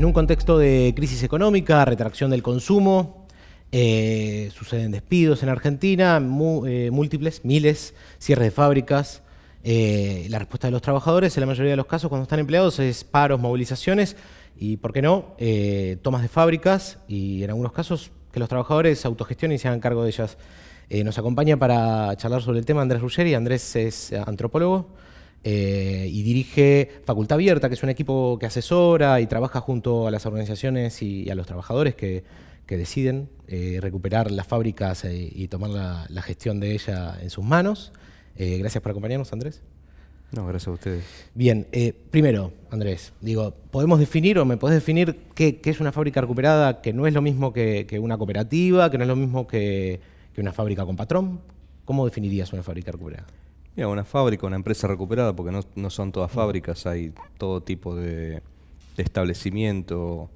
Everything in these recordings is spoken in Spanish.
en un contexto de crisis económica, retracción del consumo, eh, suceden despidos en Argentina, eh, múltiples, miles, cierres de fábricas. Eh, la respuesta de los trabajadores, en la mayoría de los casos, cuando están empleados, es paros, movilizaciones y, ¿por qué no?, tomas de fábricas y, en algunos casos, que los trabajadores autogestionen y se hagan cargo de ellas. nos acompaña para charlar sobre el tema Andrés Ruggeri. Andrés es antropólogo. Eh, y dirige Facultad Abierta, que es un equipo que asesora y trabaja junto a las organizaciones y, a los trabajadores que, deciden eh, recuperar las fábricas eh, y tomar la, gestión de ellas en sus manos. gracias por acompañarnos, Andrés. No, gracias a ustedes. Bien, primero, Andrés, digo, ¿podemos definir o me podés definir qué, es una fábrica recuperada que no es lo mismo que, una cooperativa, que no es lo mismo que, una fábrica con patrón? ¿Cómo definirías una fábrica recuperada? una fábrica, una empresa recuperada, porque no, son todas fábricas, hay todo tipo de, establecimiento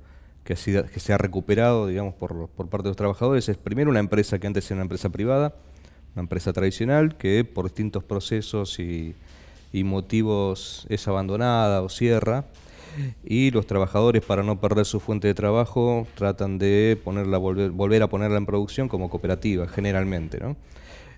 que, se ha recuperado, digamos, por, parte de los trabajadores. Es primero una empresa que antes era una empresa privada, una empresa tradicional, que por distintos procesos y, motivos es abandonada o cierra. Y los trabajadores, para no perder su fuente de trabajo, tratan de ponerla, volver, volver a ponerla en producción como cooperativa, generalmente,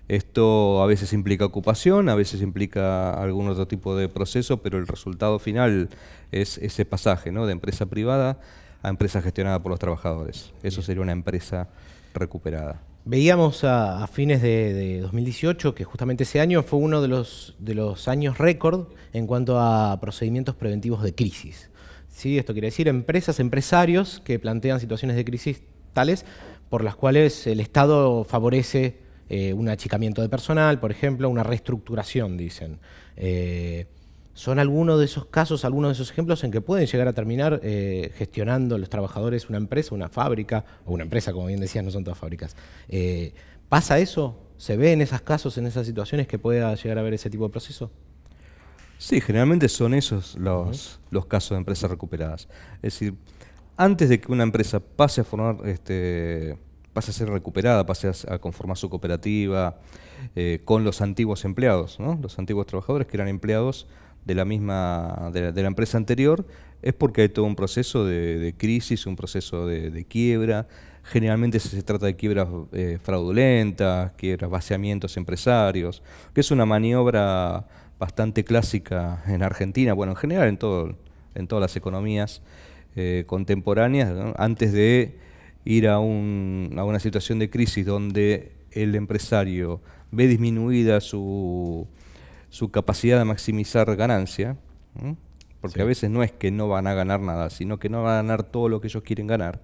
esto a veces implica ocupación, a veces implica algún otro tipo de proceso, pero el resultado final es ese pasaje ¿no? de empresa privada a empresa gestionada por los trabajadores. Eso sería una empresa recuperada. Veíamos a, fines de, 2018 que justamente ese año fue uno de los, de los años récord en cuanto a procedimientos preventivos de crisis. ¿Sí? Esto quiere decir empresas, empresarios que plantean situaciones de crisis tales por las cuales el Estado favorece eh, un achicamiento de personal, por ejemplo, una reestructuración, dicen. Eh, son algunos de esos casos, algunos de esos ejemplos en que pueden llegar a terminar eh, gestionando los trabajadores una empresa, una fábrica, o una empresa, como bien decías, no son todas fábricas. ¿Pasa eso? ¿Se ve en esos casos, en esas situaciones que pueda llegar a haber ese tipo de proceso? Sí, generalmente son esos los, los casos de empresas recuperadas. Es decir, antes de que una empresa pase a formar este, pasa a ser recuperada, pasa a conformar su cooperativa eh, con los antiguos empleados, los antiguos trabajadores que eran empleados de la misma de la, empresa anterior es porque hay todo un proceso de, crisis, un proceso de, quiebra. Generalmente se trata de quiebras eh, fraudulentas, quiebras, vaciamientos empresarios, que es una maniobra bastante clásica en Argentina, bueno, en general en, todo, en todas las economías eh, contemporáneas, antes de ir a, una situación de crisis donde el empresario ve disminuida su, capacidad de maximizar ganancia, porque a veces no es que no van a ganar nada, sino que no van a ganar todo lo que ellos quieren ganar,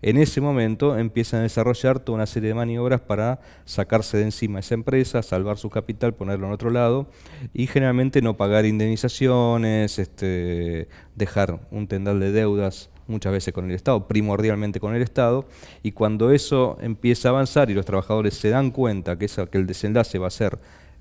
en ese momento empiezan a desarrollar toda una serie de maniobras para sacarse de encima esa empresa, salvar su capital, ponerlo en otro lado y generalmente no pagar indemnizaciones, este, dejar un tendal de deudas muchas veces con el Estado, primordialmente con el Estado, y cuando eso empieza a avanzar y los trabajadores se dan cuenta que, que el desenlace va a ser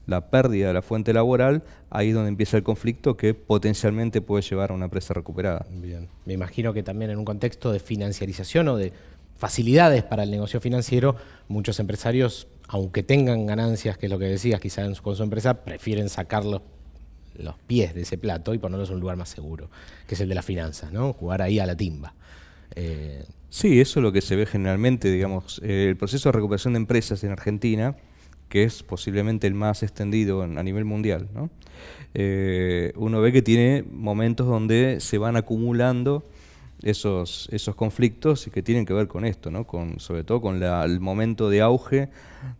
la pérdida de la fuente laboral, ahí es donde empieza el conflicto que potencialmente puede llevar a una empresa recuperada. Bien. Me imagino que también en un contexto de financiarización o de facilidades para el negocio financiero, muchos empresarios, aunque tengan ganancias, que es lo que decías, quizás con su empresa, prefieren sacarlo los pies de ese plato y ponerlos en un lugar más seguro, que es el de las finanzas, ¿no? Jugar ahí a la timba. Eh, sí, eso es lo que se ve generalmente, digamos, eh, el proceso de recuperación de empresas en Argentina, que es posiblemente el más extendido a nivel mundial, eh, uno ve que tiene momentos donde se van acumulando esos, esos conflictos y que tienen que ver con esto, ¿no? con, sobre todo con el momento de auge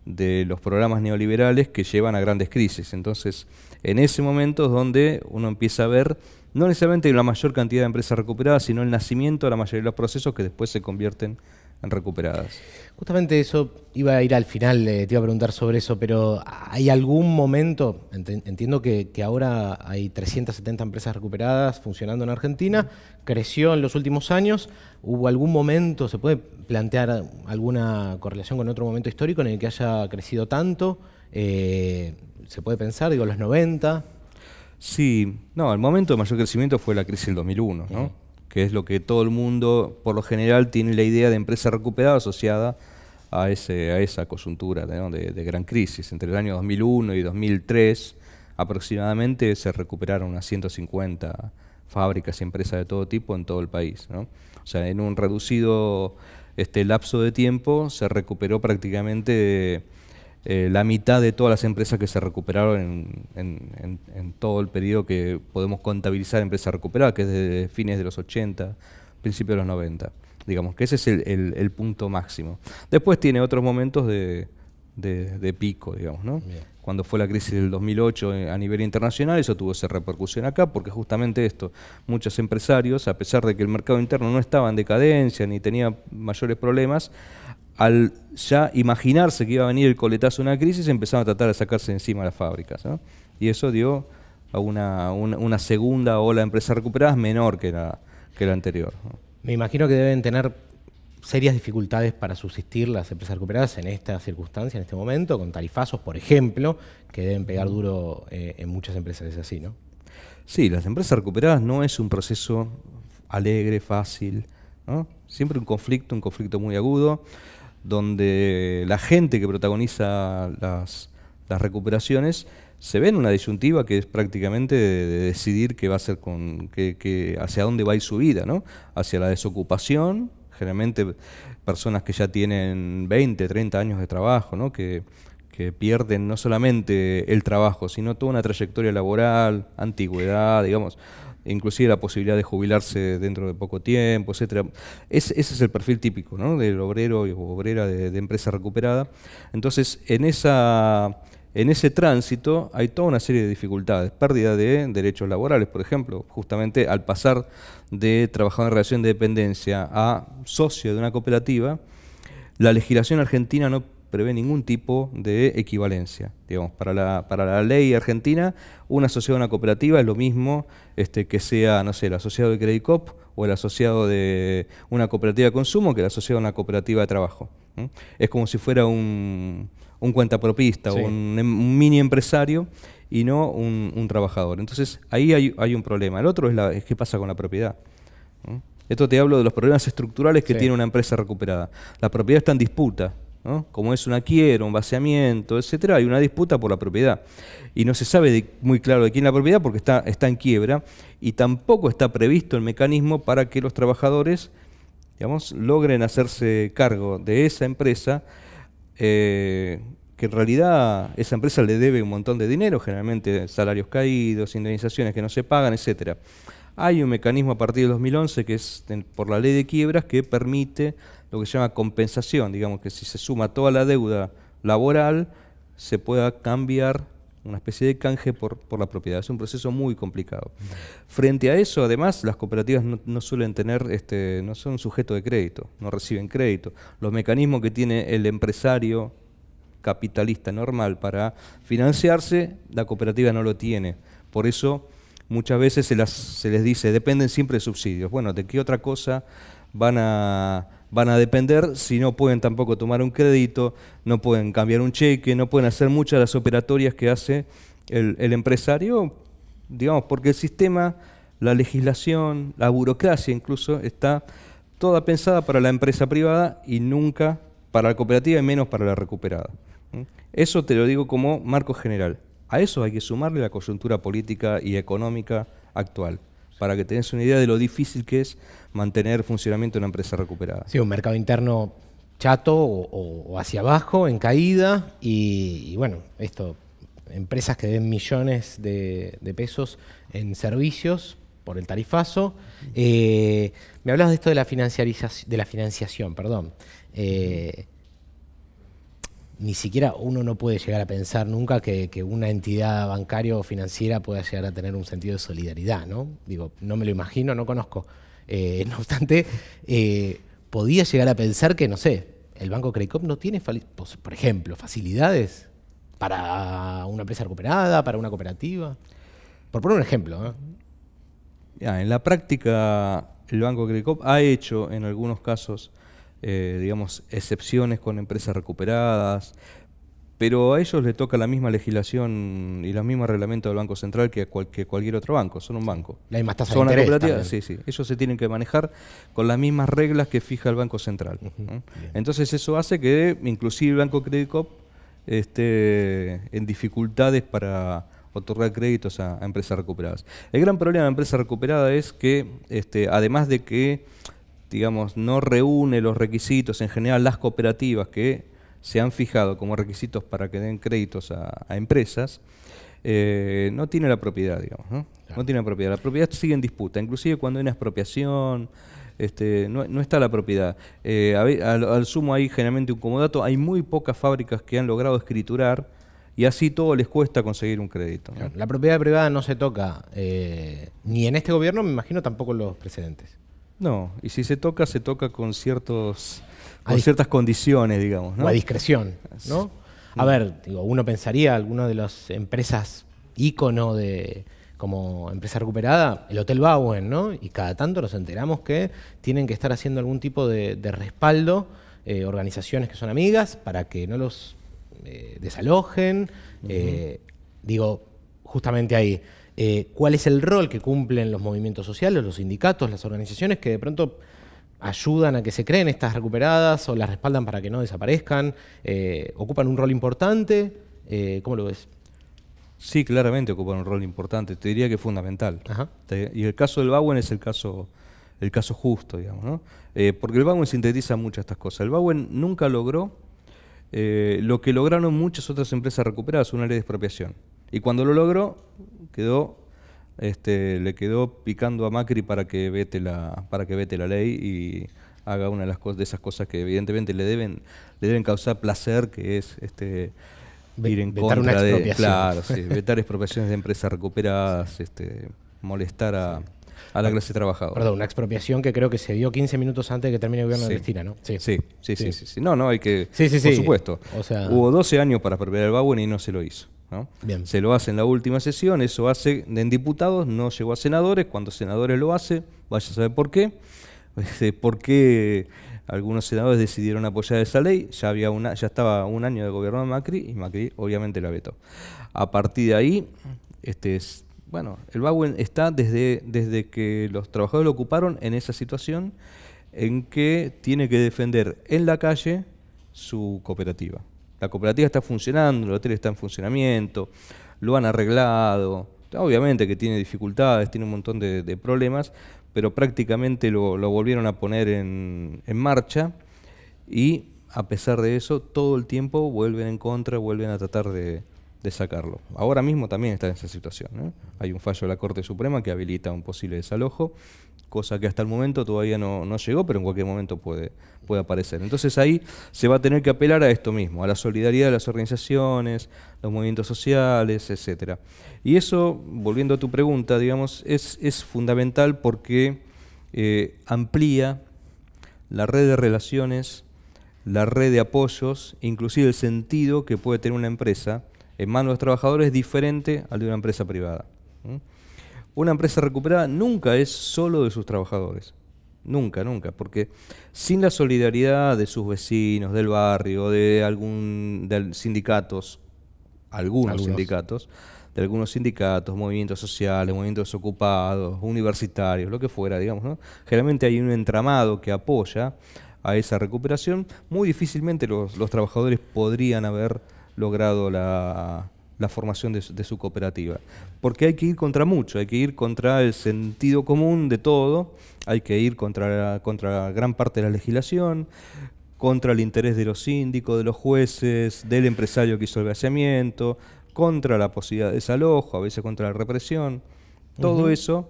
de los programas neoliberales que llevan a grandes crisis. Entonces, en ese momento es donde uno empieza a ver no necesariamente la mayor cantidad de empresas recuperadas, sino el nacimiento de la mayoría de los procesos que después se convierten en recuperadas. Justamente eso iba a ir al final, eh, te iba a preguntar sobre eso, pero ¿hay algún momento? Entiendo que, que, ahora hay 370 empresas recuperadas funcionando en Argentina, creció en los últimos años, ¿hubo algún momento, se puede plantear alguna correlación con otro momento histórico en el que haya crecido tanto? Eh, se puede pensar, digo, los 90. Sí, no, el momento de mayor crecimiento fue la crisis del 2001, que es lo que todo el mundo, por lo general, tiene la idea de empresa recuperada asociada a, ese, a esa coyuntura de, gran crisis. Entre el año 2001 y 2003 aproximadamente se recuperaron unas 150 fábricas y empresas de todo tipo en todo el país. O sea, en un reducido este lapso de tiempo se recuperó prácticamente eh, la mitad de todas las empresas que se recuperaron en, todo el periodo que podemos contabilizar empresas recuperadas, que es desde fines de los 80, principios de los 90. Digamos que ese es el, punto máximo. Después tiene otros momentos de, pico, digamos, ¿no? Cuando fue la crisis del 2008 eh, a nivel internacional, eso tuvo esa repercusión acá, porque justamente esto, muchos empresarios, a pesar de que el mercado interno no estaba en decadencia ni tenía mayores problemas, al ya imaginarse que iba a venir el coletazo de una crisis, empezaron a tratar de sacarse encima las fábricas. Y eso dio a una, segunda ola de empresas recuperadas menor que la, que anterior. Me imagino que deben tener serias dificultades para subsistir las empresas recuperadas en esta circunstancia, en este momento, con tarifazos, por ejemplo, que deben pegar duro eh, en muchas empresas, así, ¿no? Sí, las empresas recuperadas no es un proceso alegre, fácil, Siempre un conflicto, un conflicto muy agudo donde la gente que protagoniza las, recuperaciones se ve en una disyuntiva que es prácticamente de, decidir qué va a hacer con, hacia dónde va a ir su vida, ¿no? Hacia la desocupación, generalmente personas que ya tienen 20, 30 años de trabajo, ¿no? Que, que pierden no solamente el trabajo, sino toda una trayectoria laboral, antigüedad, digamos inclusive la posibilidad de jubilarse dentro de poco tiempo, etcétera. ese es el perfil típico ¿no? del obrero o obrera de, empresa recuperada. Entonces, en, esa, en ese tránsito hay toda una serie de dificultades, pérdida de derechos laborales, por ejemplo, justamente al pasar de trabajador en relación de dependencia a socio de una cooperativa, la legislación argentina no prevé ningún tipo de equivalencia. Digamos, para la, para la ley argentina, una sociedad, una cooperativa es lo mismo este, que sea, no sé, el asociado de Credit Cop o el asociado de una cooperativa de consumo que el asociado de una cooperativa de trabajo. Es como si fuera un, un cuentapropista o un, mini empresario y no un, trabajador. Entonces ahí hay, un problema. El otro es, la, qué pasa con la propiedad. Esto te hablo de los problemas estructurales que tiene una empresa recuperada. La propiedad está en disputa como es una quiebra, un vaciamiento, etcétera, hay una disputa por la propiedad. Y no se sabe muy claro de quién la propiedad porque está, está en quiebra y tampoco está previsto el mecanismo para que los trabajadores digamos, logren hacerse cargo de esa empresa, eh, que en realidad esa empresa le debe un montón de dinero, generalmente salarios caídos, indemnizaciones que no se pagan, etcétera. Hay un mecanismo a partir de 2011 que es por la ley de quiebras que permite lo que se llama compensación, digamos que si se suma toda la deuda laboral, se pueda cambiar una especie de canje por, por la propiedad. Es un proceso muy complicado. Frente a eso, además, las cooperativas no, suelen tener, este, no son sujetos de crédito, no reciben crédito. Los mecanismos que tiene el empresario capitalista normal para financiarse, la cooperativa no lo tiene. Por eso muchas veces se, se les dice, dependen siempre de subsidios. Bueno, ¿de qué otra cosa van a van a depender si no pueden tampoco tomar un crédito, no pueden cambiar un cheque, no pueden hacer muchas de las operatorias que hace el, empresario, digamos, porque el sistema, la legislación, la burocracia incluso, está toda pensada para la empresa privada y nunca para la cooperativa y menos para la recuperada. Eso te lo digo como marco general. A eso hay que sumarle la coyuntura política y económica actual para que tenés una idea de lo difícil que es mantener funcionamiento de una empresa recuperada. Sí, un mercado interno chato o, hacia abajo, en caída, y, bueno, esto, empresas que den millones de, pesos en servicios por el tarifazo. Eh, me hablabas de esto de la, de la financiación, perdón. Eh, ni siquiera uno no puede llegar a pensar nunca que, una entidad bancaria o financiera pueda llegar a tener un sentido de solidaridad, ¿no? Digo, no me lo imagino, no conozco. Eh, no obstante, eh, podía llegar a pensar que, no sé, el Banco Credicop no tiene, pues, por ejemplo, facilidades para una empresa recuperada, para una cooperativa. Por poner un ejemplo. ¿eh? en la práctica, el Banco Credicop ha hecho en algunos casos eh, digamos, excepciones con empresas recuperadas, pero a ellos les toca la misma legislación y los mismos reglamentos del Banco Central que, cualquier otro banco, son un banco. La misma tasa son de Sí, sí, ellos se tienen que manejar con las mismas reglas que fija el Banco Central. Entonces eso hace que inclusive el Banco Credit Cop esté en dificultades para otorgar créditos a, empresas recuperadas. El gran problema de empresa recuperada es que, este, además de que digamos, no reúne los requisitos, en general las cooperativas que se han fijado como requisitos para que den créditos a, empresas, eh, no tiene la propiedad, digamos. ¿no? tiene la propiedad. La propiedad sigue en disputa, inclusive cuando hay una expropiación, este, no, está la propiedad. Eh, al, sumo hay generalmente un comodato, hay muy pocas fábricas que han logrado escriturar y así todo les cuesta conseguir un crédito. La propiedad privada no se toca, eh, ni en este gobierno, me imagino tampoco en los precedentes. No, y si se toca, se toca con, ciertos, con ciertas condiciones, digamos. ¿no? O discreción, A ver, digo, uno pensaría, alguna de las empresas ícono de, como empresa recuperada, el Hotel Bauen, ¿no? Y cada tanto nos enteramos que tienen que estar haciendo algún tipo de, respaldo, eh, organizaciones que son amigas, para que no los eh, desalojen. Eh, digo, justamente ahí. Eh, cuál es el rol que cumplen los movimientos sociales, los sindicatos, las organizaciones que de pronto ayudan a que se creen estas recuperadas o las respaldan para que no desaparezcan, eh, ocupan un rol importante. Eh, ¿Cómo lo ves? Sí, claramente ocupan un rol importante, te diría que fundamental. y el caso del Bawen es el caso, el caso justo, digamos, ¿no? porque el Bowen sintetiza muchas estas cosas. El Bawen nunca logró lo que lograron muchas otras empresas recuperadas, una ley de expropiación. Y cuando lo logró, quedó, este, le quedó picando a Macri para que vete la, para que vete la ley y haga una de, las cosas, esas cosas que evidentemente le deben, le deben causar placer, que es este, ir en contra de, claro, vetar expropiaciones de empresas recuperadas, este, molestar a, la clase trabajadora. Perdón, una expropiación que creo que se dio 15 minutos antes de que termine el gobierno de Cristina, ¿no? Sí, sí, sí, sí. No, no, hay que, por supuesto. Hubo 12 años para perder el BAUEN y no se lo hizo. Se lo hace en la última sesión, eso hace en diputados, no llegó a senadores, cuando senadores lo hace, vaya a saber por qué, porque algunos senadores decidieron apoyar esa ley, ya, había una, ya estaba un año de gobierno de Macri y Macri obviamente la vetó. A partir de ahí, este bueno, el Bauen está desde, desde que los trabajadores lo ocuparon en esa situación en que tiene que defender en la calle su cooperativa. La cooperativa está funcionando, el hotel está en funcionamiento, lo han arreglado. Obviamente que tiene dificultades, tiene un montón de, problemas, pero prácticamente lo, volvieron a poner en, marcha y a pesar de eso todo el tiempo vuelven en contra, vuelven a tratar de, sacarlo. Ahora mismo también está en esa situación. ¿eh? Hay un fallo de la Corte Suprema que habilita un posible desalojo cosa que hasta el momento todavía no, llegó, pero en cualquier momento puede, puede aparecer. Entonces ahí se va a tener que apelar a esto mismo, a la solidaridad de las organizaciones, los movimientos sociales, etc. Y eso, volviendo a tu pregunta, digamos, es, fundamental porque eh, amplía la red de relaciones, la red de apoyos, inclusive el sentido que puede tener una empresa en manos de los trabajadores diferente al de una empresa privada una empresa recuperada nunca es solo de sus trabajadores. Nunca, nunca, porque sin la solidaridad de sus vecinos, del barrio, de algún sindicatos, algunos, sindicatos, de algunos sindicatos, movimientos sociales, movimientos ocupados, universitarios, lo que fuera, digamos, ¿no? Generalmente hay un entramado que apoya a esa recuperación. Muy difícilmente los trabajadores podrían haber logrado la, la formación de su, cooperativa. Porque hay que ir contra mucho, hay que ir contra el sentido común de todo, hay que ir contra, contra gran parte de la legislación, contra el interés de los síndicos, de los jueces, del empresario que hizo el vaciamiento, contra la posibilidad de desalojo, a veces contra la represión. Todo eso,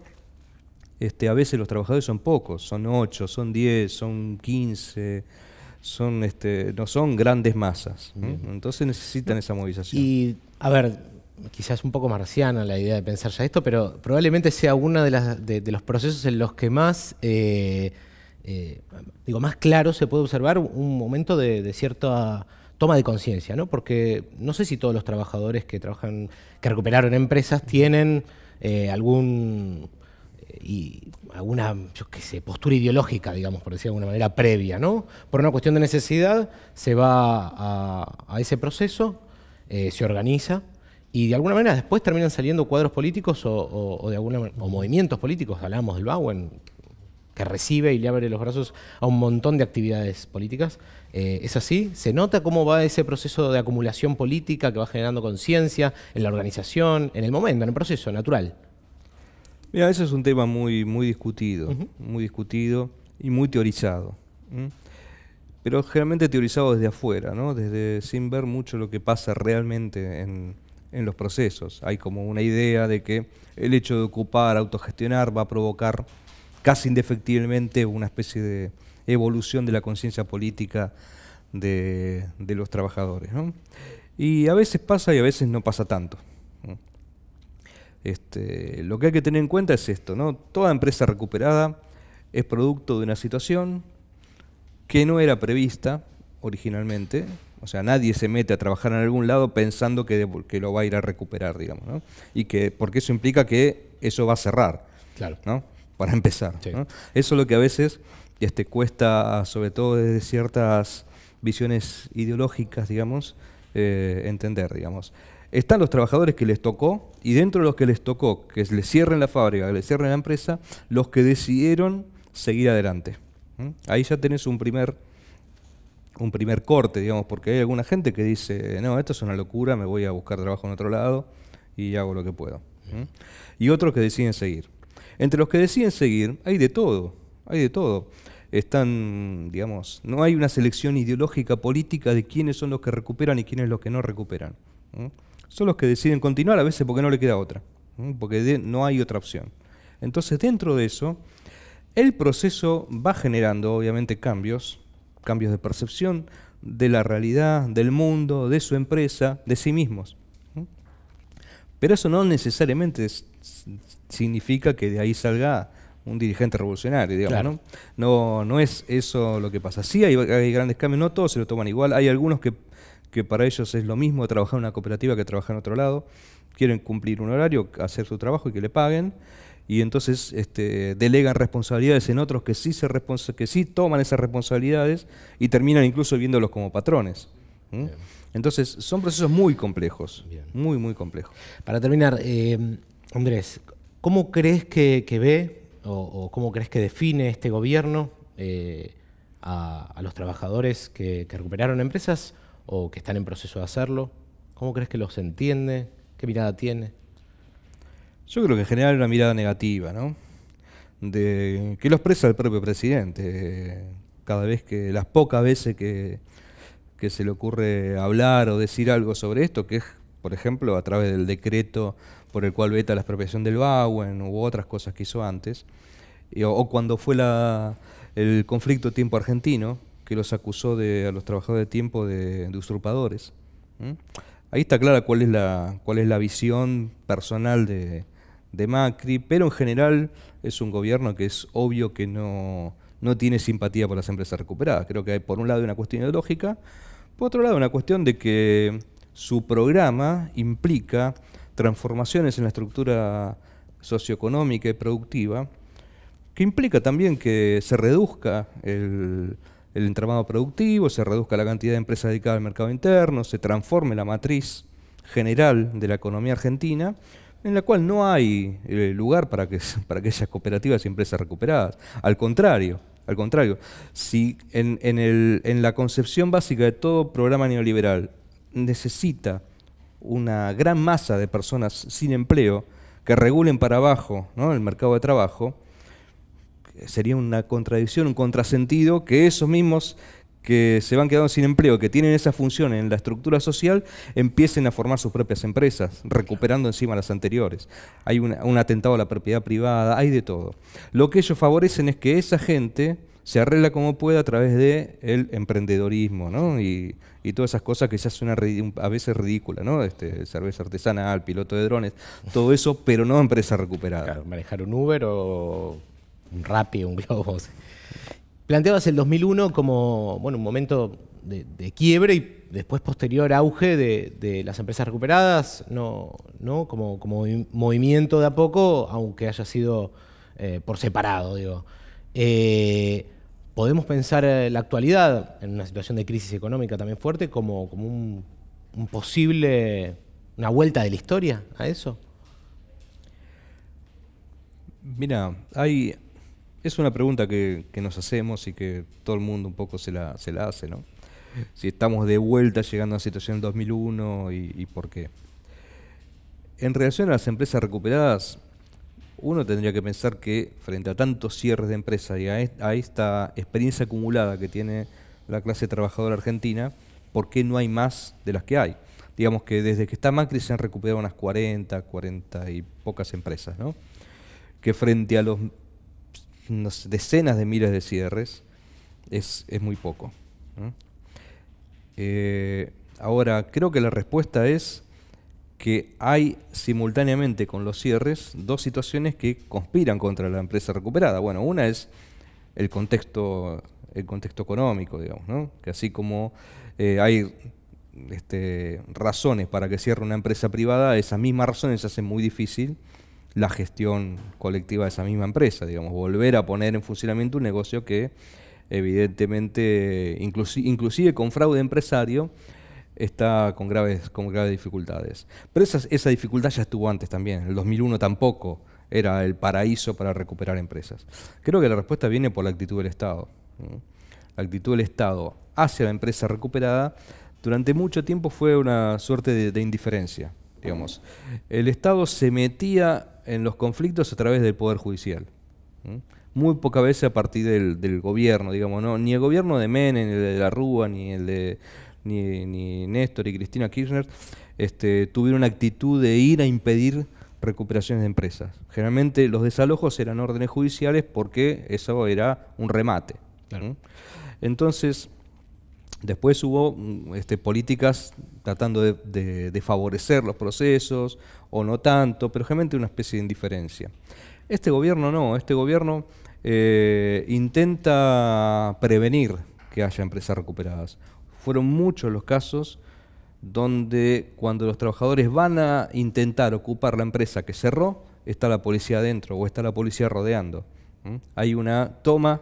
este, a veces los trabajadores son pocos, son 8, son 10, son 15 son este no son grandes masas entonces necesitan esa movilización a ver, quizás un poco marciana la idea de pensar ya esto, pero probablemente sea uno de, los procesos en los que más, eh, eh, digo, más claro se puede observar un momento de, cierta toma de conciencia, ¿no? Porque no sé si todos los trabajadores que trabajan, que recuperaron empresas tienen eh, algún y alguna, yo qué postura ideológica, digamos, por decirlo de alguna manera, previa, ¿no? Por una cuestión de necesidad se va a ese proceso eh, se organiza y de alguna manera después terminan saliendo cuadros políticos o, de movimientos políticos. hablábamos del Bauen, que recibe y le abre los brazos a un montón de actividades políticas. Eh, ¿Es así? ¿Se nota cómo va ese proceso de acumulación política que va generando conciencia en la organización, en el momento, en el proceso natural? Mira, eso es un tema muy, muy discutido, muy discutido y muy teorizado pero generalmente teorizado desde afuera, desde sin ver mucho lo que pasa realmente en, en, los procesos. Hay como una idea de que el hecho de ocupar, autogestionar, va a provocar casi indefectiblemente una especie de evolución de la conciencia política de, los trabajadores. Y a veces pasa y a veces no pasa tanto. Este, lo que hay que tener en cuenta es esto, ¿no? Toda empresa recuperada es producto de una situación que no era prevista originalmente. O sea, nadie se mete a trabajar en algún lado pensando que, lo va a ir a recuperar, digamos, ¿no? Y que, porque eso implica que eso va a cerrar, claro. ¿no? Para empezar. Eso es lo que a veces este, cuesta, sobre todo desde ciertas visiones ideológicas, digamos, eh, entender, digamos. Están los trabajadores que les tocó y dentro de los que les tocó que les cierren la fábrica, que les cierren la empresa, los que decidieron seguir adelante. Ahí ya tenés un primer, un primer corte, digamos, porque hay alguna gente que dice, no, esto es una locura, me voy a buscar trabajo en otro lado y hago lo que puedo. Y otros que deciden seguir. Entre los que deciden seguir hay de todo, hay de todo. Están, digamos, no hay una selección ideológica política de quiénes son los que recuperan y quiénes los que no recuperan. Son los que deciden continuar a veces porque no le queda otra, porque no hay otra opción. Entonces, dentro de eso, el proceso va generando, obviamente, cambios, cambios de percepción de la realidad, del mundo, de su empresa, de sí mismos. Pero eso no necesariamente significa que de ahí salga un dirigente revolucionario, digamos, ¿no? ¿no? es eso lo que pasa. Sí hay, hay, grandes cambios, no todos se lo toman igual, hay algunos que, que para ellos es lo mismo trabajar en una cooperativa que trabajar en otro lado, quieren cumplir un horario, hacer su trabajo y que le paguen y entonces este, delegan responsabilidades en otros que sí, se que sí toman esas responsabilidades y terminan incluso viéndolos como patrones. Entonces, son procesos muy complejos, muy, muy complejos. Para terminar, eh, Andrés, ¿cómo crees que, ve o, cómo crees que define este gobierno eh, a, los trabajadores que recuperaron empresas o que están en proceso de hacerlo? ¿Cómo crees que los entiende? ¿Qué mirada tiene? Yo creo que en general una mirada negativa, ¿no? De, que lo expresa el propio presidente. Eh, cada vez que, las pocas veces que, se le ocurre hablar o decir algo sobre esto, que es, por ejemplo, a través del decreto por el cual veta la expropiación del Bauen u otras cosas que hizo antes, o, cuando fue el conflicto tiempo argentino, que los acusó de, a los trabajadores de tiempo de, usurpadores. Ahí está clara cuál es la, cuál es la visión personal de, de Macri, pero en general es un gobierno que es obvio que no, tiene simpatía por las empresas recuperadas. Creo que hay por un lado una cuestión ideológica, por otro lado una cuestión de que su programa implica transformaciones en la estructura socioeconómica y productiva, que implica también que se reduzca el, el entramado productivo, se reduzca la cantidad de empresas dedicadas al mercado interno, se transforme la matriz general de la economía argentina en la cual no hay eh, lugar para que, para que cooperativas y empresas recuperadas. Al contrario, al contrario, si en, el, en la concepción básica de todo programa neoliberal necesita una gran masa de personas sin empleo que regulen para abajo el mercado de trabajo, sería una contradicción, un contrasentido que esos mismos que se van quedando sin empleo, que tienen esa función en la estructura social, empiecen a formar sus propias empresas, recuperando encima las anteriores. Hay un, atentado a la propiedad privada, hay de todo. Lo que ellos favorecen es que esa gente se arregla como pueda a través de el emprendedorismo ¿no? y, todas esas cosas que se hacen a veces ridículas, ¿no? este, cerveza artesanal, piloto de drones, todo eso, pero no empresa recuperada. Claro, manejar un Uber o un Rappi, un Globo planteabas el 2001 como bueno, un momento de, quiebre y después posterior auge de, las empresas recuperadas, no, ¿no? Como, como movimiento de a poco, aunque haya sido eh, por separado, digo. Eh, podemos pensar eh, la actualidad, en una situación de crisis económica también fuerte, como, como un, un posible, una vuelta de la historia a eso. Mira, hay, es una pregunta que, nos hacemos y que todo el mundo un poco se la, se hace, ¿no? Si estamos de vuelta llegando a la situación del 2001 y, por qué. En relación a las empresas recuperadas, uno tendría que pensar que frente a tantos cierres de empresas y a, esta experiencia acumulada que tiene la clase trabajadora argentina, ¿por qué no hay más de las que hay? Digamos que desde que está Macri se han recuperado unas 40, 40 y pocas empresas, ¿no? Que frente a los decenas de miles de cierres, es, muy poco. Eh, ahora, creo que la respuesta es que hay simultáneamente con los cierres dos situaciones que conspiran contra la empresa recuperada. Bueno, una es el contexto, el contexto económico, digamos, que así como eh, hay este, razones para que cierre una empresa privada, esas mismas razones hacen muy difícil la gestión colectiva de esa misma empresa, digamos, volver a poner en funcionamiento un negocio que evidentemente, inclusive, con fraude empresario, está con graves, con graves dificultades. Pero esa, dificultad ya estuvo antes también, el 2001 tampoco era el paraíso para recuperar empresas. Creo que la respuesta viene por la actitud del Estado. La actitud del Estado hacia la empresa recuperada durante mucho tiempo fue una suerte de, de indiferencia, digamos. El Estado se metía en los conflictos a través del Poder Judicial. Muy poca veces a partir del, gobierno, digamos, ¿no? Ni el gobierno de Menem, ni el de la Rúa, ni el de Néstor y Cristina Kirchner este, tuvieron una actitud de ir a impedir recuperaciones de empresas. Generalmente los desalojos eran órdenes judiciales porque eso era un remate. Entonces, después hubo este, políticas tratando de, favorecer los procesos, o no tanto, pero realmente una especie de indiferencia. Este gobierno no, este gobierno eh, intenta prevenir que haya empresas recuperadas. Fueron muchos los casos donde cuando los trabajadores van a intentar ocupar la empresa que cerró, está la policía adentro o está la policía rodeando. Hay una toma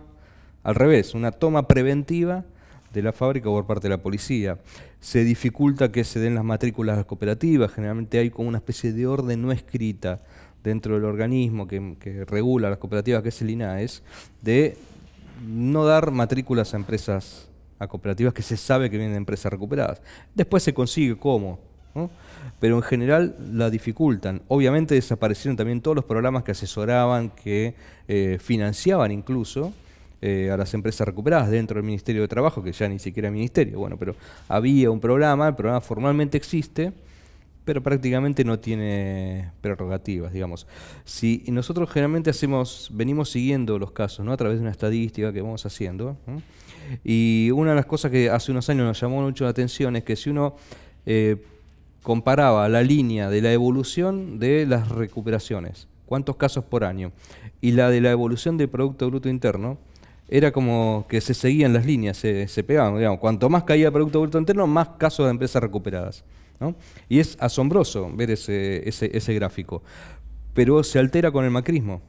al revés, una toma preventiva de la fábrica por parte de la policía se dificulta que se den las matrículas a las cooperativas, generalmente hay como una especie de orden no escrita dentro del organismo que, regula las cooperativas, que es el INAES, de no dar matrículas a empresas, a cooperativas que se sabe que vienen de empresas recuperadas. Después se consigue cómo, pero en general la dificultan. Obviamente desaparecieron también todos los programas que asesoraban, que eh, financiaban incluso, eh, a las empresas recuperadas dentro del Ministerio de Trabajo, que ya ni siquiera es ministerio. Bueno, pero había un programa, el programa formalmente existe, pero prácticamente no tiene prerrogativas, digamos. Si nosotros generalmente hacemos, venimos siguiendo los casos, ¿no? A través de una estadística que vamos haciendo. Y una de las cosas que hace unos años nos llamó mucho la atención es que si uno eh, comparaba la línea de la evolución de las recuperaciones, cuántos casos por año, y la de la evolución del Producto Bruto Interno, era como que se seguían las líneas, se, pegaban. Digamos. Cuanto más caía el Producto Bruto Interno, más casos de empresas recuperadas. Y es asombroso ver ese, ese, gráfico. Pero se altera con el macrismo.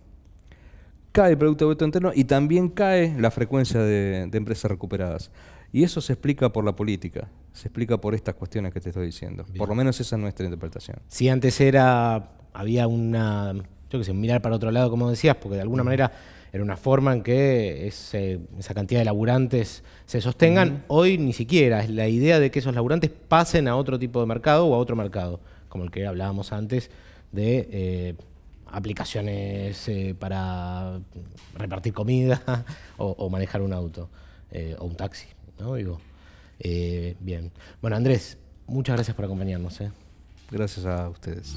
Cae el Producto Bruto Interno y también cae la frecuencia de, empresas recuperadas. Y eso se explica por la política, se explica por estas cuestiones que te estoy diciendo. Por lo menos esa es nuestra interpretación. Si antes era, había una, yo qué sé, mirar para otro lado, como decías, porque de alguna mm. manera era una forma en que esa cantidad de laburantes se sostengan. Hoy ni siquiera es la idea de que esos laburantes pasen a otro tipo de mercado o a otro mercado, como el que hablábamos antes de eh, aplicaciones eh, para repartir comida o, manejar un auto eh, o un taxi, Digo, bien. Bueno, Andrés, muchas gracias por acompañarnos. Gracias a ustedes.